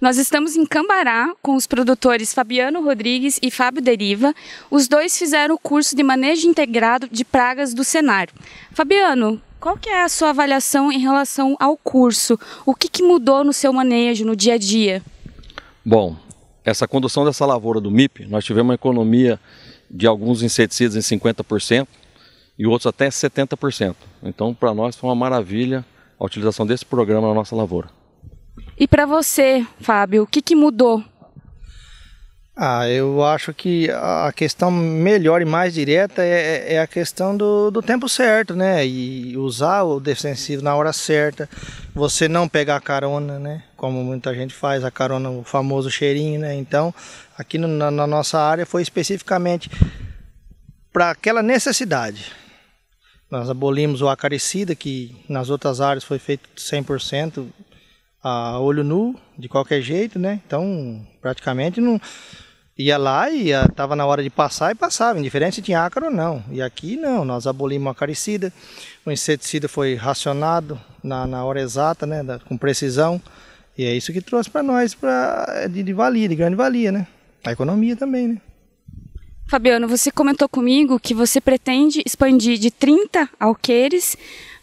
Nós estamos em Cambará com os produtores Fabiano Rodrigues e Fábio Deriva. Os dois fizeram o curso de manejo integrado de pragas do Senar. Fabiano, qual que é a sua avaliação em relação ao curso? O que, que mudou no seu manejo, no dia a dia? Bom, essa condução dessa lavoura do MIP, nós tivemos uma economia de alguns inseticidas em 50% e outros até 70%. Então, para nós foi uma maravilha a utilização desse programa na nossa lavoura. E para você, Fábio, o que, que mudou? Ah, eu acho que a questão melhor e mais direta é, é, é a questão do, do, tempo certo, né? E usar o defensivo na hora certa, você não pegar a carona, né? Como muita gente faz, a carona, o famoso cheirinho, né? Então, aqui no, na, na nossa área foi especificamente para aquela necessidade. Nós abolimos o acaricida, que nas outras áreas foi feito 100%, a olho nu, de qualquer jeito, né? Então, praticamente não ia lá e estava na hora de passar e passava, indiferente se tinha ácaro ou não. E aqui não, nós abolimos a caricida, o inseticida foi racionado na, na hora exata, né, da, com precisão. E é isso que trouxe para nós pra, é de, de valia, de grande valia, né? A economia também, né? Fabiano, você comentou comigo que você pretende expandir de 30 alqueires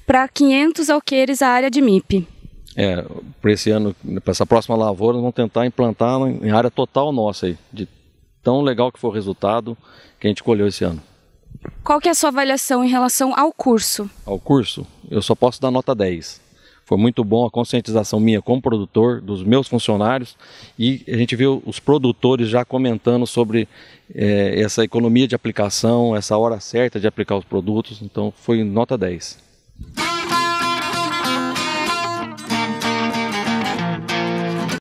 para 500 alqueires a área de MIP. É, para esse ano, para essa próxima lavoura, nós vamos tentar implantar em área total nossa aí, de tão legal que foi o resultado que a gente colheu esse ano. Qual que é a sua avaliação em relação ao curso? Ao curso, eu só posso dar nota 10. Foi muito bom a conscientização minha como produtor, dos meus funcionários, e a gente viu os produtores já comentando sobre é, essa economia de aplicação, essa hora certa de aplicar os produtos, então foi nota 10.